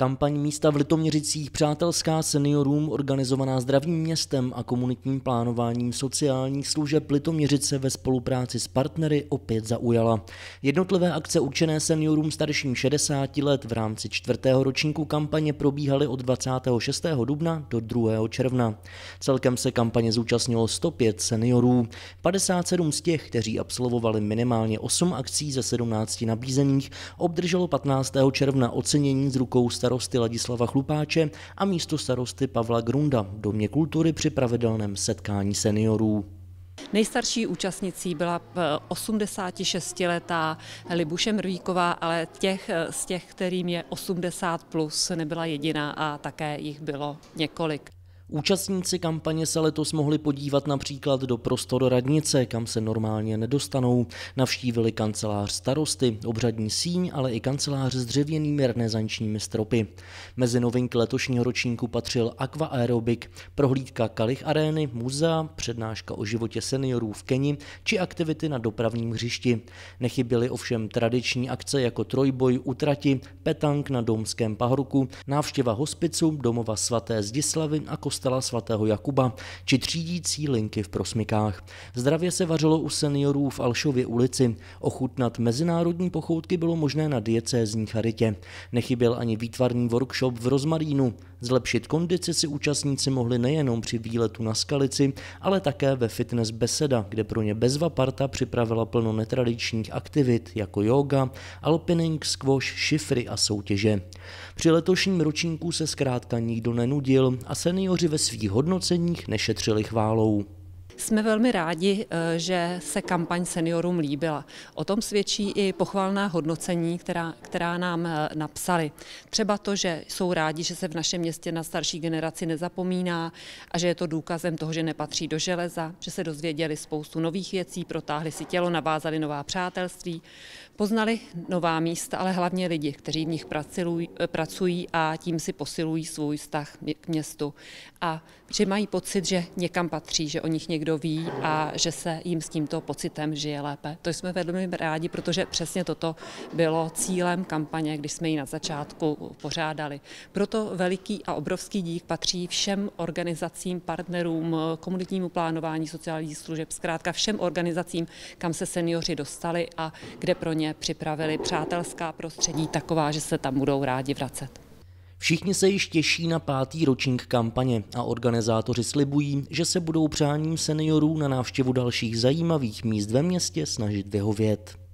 Kampaň místa v Litoměřicích přátelská seniorům organizovaná zdravým městem a komunitním plánováním sociálních služeb Litoměřice ve spolupráci s partnery opět zaujala. Jednotlivé akce určené seniorům starším 60 let v rámci čtvrtého ročníku kampaně probíhaly od 26. dubna do 2. června. Celkem se kampaně zúčastnilo 105 seniorů. 57 z těch, kteří absolvovali minimálně 8 akcí ze 17 nabízených, obdrželo 15. června ocenění z rukou starších starosty Ladislava Chlupáče a místo starosty Pavla Grunda v Domě kultury při pravidelném setkání seniorů. Nejstarší účastnicí byla 86-letá eh, Libuše Mrvíková, ale těch, eh, z těch, kterým je 80+, plus, nebyla jediná a také jich bylo několik. Účastníci kampaně se letos mohli podívat například do prostor radnice, kam se normálně nedostanou. Navštívili kancelář starosty, obřadní síň, ale i kancelář s dřevěnými renesančními stropy. Mezi novinky letošního ročníku patřil aqua aerobik, prohlídka Kalich arény, muzea, přednáška o životě seniorů v Keni či aktivity na dopravním hřišti. Nechyběly ovšem tradiční akce jako trojboj utrati, petank na domském pahorku, návštěva hospicu, domova svaté Zdislavy a kostel kostela svatého Jakuba či třídící linky v prosmikách. Zdravě se vařilo u seniorů v Alšově ulici. Ochutnat mezinárodní pochoutky bylo možné na diecézní charitě. Nechyběl ani výtvarný workshop v Rozmarínu. Zlepšit kondici si účastníci mohli nejenom při výletu na skalici, ale také ve fitness beseda, kde pro ně bezva parta připravila plno netradičních aktivit jako yoga, alpining, squash, šifry a soutěže. Při letošním ročníku se zkrátka nikdo nenudil a seniori ve svých hodnoceních nešetřili chválou. Jsme velmi rádi, eh, že se kampaň seniorům líbila. O tom svědčí i pochvalná hodnocení, která, která nám eh, napsali. Třeba to, že jsou rádi, že se v našem městě na starší generaci nezapomíná a že je to důkazem toho, že nepatří do železa, že se dozvěděli spoustu nových věcí, protáhli si tělo, navázali nová přátelství, poznali nová místa, ale hlavně lidi, kteří v nich eh, pracují a tím si posilují svůj vztah k městu a že mají pocit, že někam patří, že o nich někdo kdo ví a že se jim s tímto pocitem žije lépe. To jsme velmi rádi, protože přesně toto bylo cílem kampaně, když jsme ji na začátku pořádali. Proto veliký a obrovský dík patří všem organizacím, partnerům, komunitnímu plánování sociálních služeb, zkrátka všem organizacím, kam se seniori dostali a kde pro ně připravili přátelská prostředí taková, že se tam budou rádi vracet. Všichni se již těší na pátý ročník kampaně a organizátoři slibují, že se budou přáním seniorů na návštěvu dalších zajímavých míst ve městě snažit vyhovět.